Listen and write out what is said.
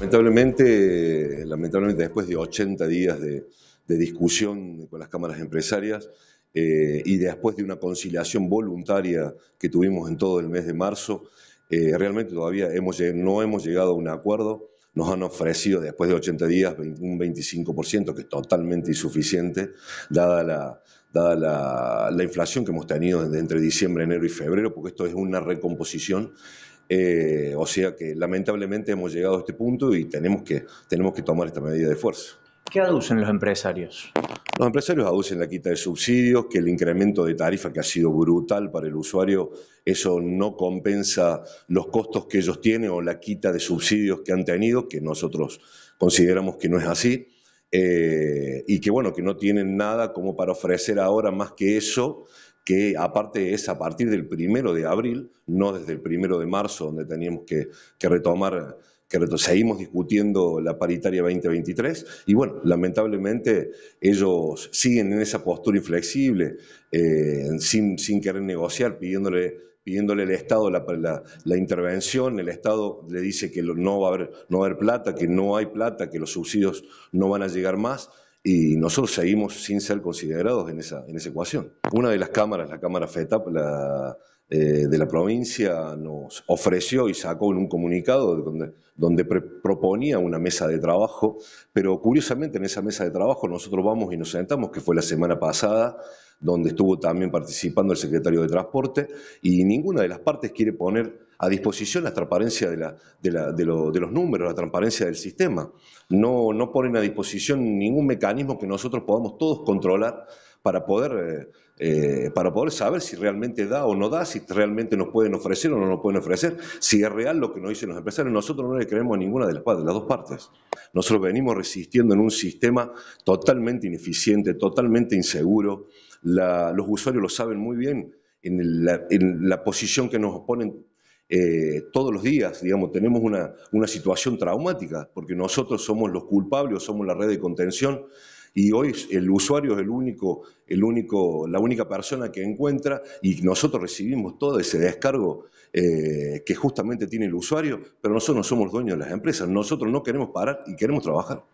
Lamentablemente, lamentablemente después de 80 días de, discusión con las cámaras empresarias eh, y después de una conciliación voluntaria que tuvimos en todo el mes de marzo, eh, realmente todavía no hemos llegado a un acuerdo. Nos han ofrecido después de 80 días un 25%, que es totalmente insuficiente, dada la, inflación que hemos tenido desde entre diciembre, enero y febrero, porque esto es una recomposición eh, o sea que lamentablemente hemos llegado a este punto y tenemos que, tenemos que tomar esta medida de fuerza. ¿Qué aducen los empresarios? Los empresarios aducen la quita de subsidios, que el incremento de tarifa que ha sido brutal para el usuario, eso no compensa los costos que ellos tienen o la quita de subsidios que han tenido, que nosotros consideramos que no es así, eh, y que bueno, que no tienen nada como para ofrecer ahora más que eso, que aparte es a partir del primero de abril, no desde el primero de marzo, donde teníamos que, retomar que seguimos discutiendo la paritaria 2023 y bueno, lamentablemente ellos siguen en esa postura inflexible, eh, sin, sin, querer negociar, pidiéndole, pidiéndole al Estado la, intervención, el Estado le dice que no va, a haber, no va a haber plata, que no hay plata, que los subsidios no van a llegar más y nosotros seguimos sin ser considerados en esa, en esa ecuación. Una de las cámaras, la cámara FETAP, la, eh, de la provincia nos ofreció y sacó en un comunicado donde, proponía una mesa de trabajo, pero curiosamente en esa mesa de trabajo nosotros vamos y nos sentamos, que fue la semana pasada, donde estuvo también participando el secretario de Transporte, y ninguna de las partes quiere poner a disposición la transparencia de, los números, la transparencia del sistema. No, no ponen a disposición ningún mecanismo que nosotros podamos todos controlar para poder, eh, para poder saber si realmente da o no da, si realmente nos pueden ofrecer o no nos pueden ofrecer, si es real lo que nos dicen los empresarios. Nosotros no le creemos a ninguna de las, dos partes. Nosotros venimos resistiendo en un sistema totalmente ineficiente, totalmente inseguro. los usuarios lo saben muy bien en la, posición que nos ponen eh, todos los días, digamos, tenemos una, una, situación traumática, porque nosotros somos los culpables, somos la red de contención y hoy el usuario es el único, el único, la única persona que encuentra y nosotros recibimos todo ese descargo eh, que justamente tiene el usuario, pero nosotros no somos dueños de las empresas, nosotros no queremos parar y queremos trabajar.